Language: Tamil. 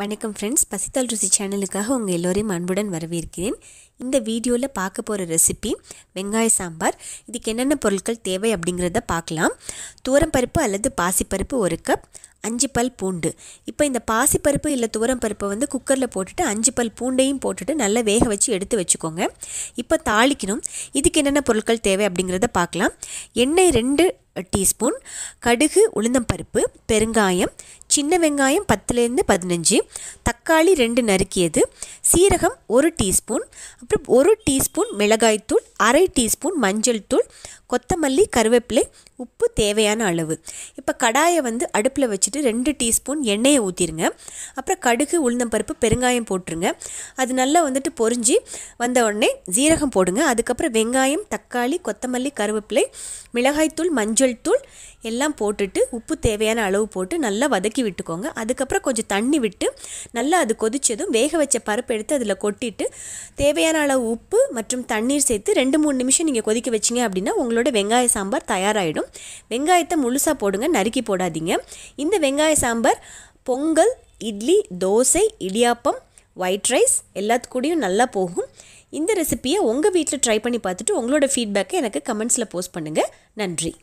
வணக்கம் ஃப்ரெண்ட்ஸ் பசித்தால் ருசி சேனலுக்காக உங்கள் எல்லோரையும் அன்புடன் வரவேற்கிறேன் இந்த வீடியோவில் பார்க்க போகிற ரெசிபி வெங்காய சாம்பார் இதுக்கு என்னென்ன பொருட்கள் தேவை அப்படிங்கிறத பார்க்கலாம் பருப்பு அல்லது பாசிப்பருப்பு ஒரு கப் அஞ்சு பல் பூண்டு இப்போ இந்த பாசிப்பருப்பு இல்லை துவரம் பருப்பை வந்து குக்கரில் போட்டுட்டு அஞ்சு பல் பூண்டையும் போட்டுட்டு நல்லா வேக வச்சு எடுத்து வச்சுக்கோங்க இப்போ தாளிக்கணும் இதுக்கு என்னென்ன பொருட்கள் தேவை அப்படிங்கிறத பார்க்கலாம் எண்ணெய் ரெண்டு டீஸ்பூன் கடுகு உளுந்தம்பருப்பு பெருங்காயம் சின்ன வெங்காயம் பத்துலேருந்து பதினஞ்சு தக்காளி ரெண்டு நறுக்கியது சீரகம் ஒரு டீஸ்பூன் அப்புறம் ஒரு டீஸ்பூன் மிளகாய்த்தூள் அரை டீஸ்பூன் மஞ்சள் தூள் கொத்தமல்லி கருவேப்பிலை உப்பு தேவையான அளவு இப்போ கடாயை வந்து அடுப்பில் வச்சுட்டு ரெண்டு டீஸ்பூன் எண்ணெயை ஊற்றிடுங்க அப்புறம் கடுகு உளுந்தம்பருப்பு பெருங்காயம் போட்டுருங்க அது நல்லா வந்துட்டு பொறிஞ்சி வந்த உடனே ஜீரகம் போடுங்க அதுக்கப்புறம் வெங்காயம் தக்காளி கொத்தமல்லி கருவேப்பிலை மிளகாய்த்தூள் மஞ்சள் தூள் எல்லாம் போட்டுட்டு உப்பு தேவையான அளவு போட்டு நல்லா வதக்கி விட்டுக்கோங்க அதுக்கப்புறம் கொஞ்சம் தண்ணி விட்டு நல்லா அது கொதித்ததும் வேக வச்ச பருப்பு எடுத்து அதில் கொட்டிட்டு தேவையான அளவு உப்பு மற்றும் தண்ணீர் சேர்த்து ரெண்டு மூணு நிமிஷம் நீங்கள் கொதிக்க வச்சிங்க அப்படின்னா உங்களோட வெங்காய சாம்பார் தயாராகிடும் வேணும் வெங்காயத்தை முழுசாக போடுங்க நறுக்கி போடாதீங்க இந்த வெங்காய சாம்பார் பொங்கல் இட்லி தோசை இடியாப்பம் ஒயிட் ரைஸ் எல்லாத்துக்கூடையும் நல்லா போகும் இந்த ரெசிப்பியை உங்கள் வீட்டில் ட்ரை பண்ணி பார்த்துட்டு உங்களோட ஃபீட்பேக்கை எனக்கு கமெண்ட்ஸில் போஸ்ட் பண்ணுங்கள் நன்றி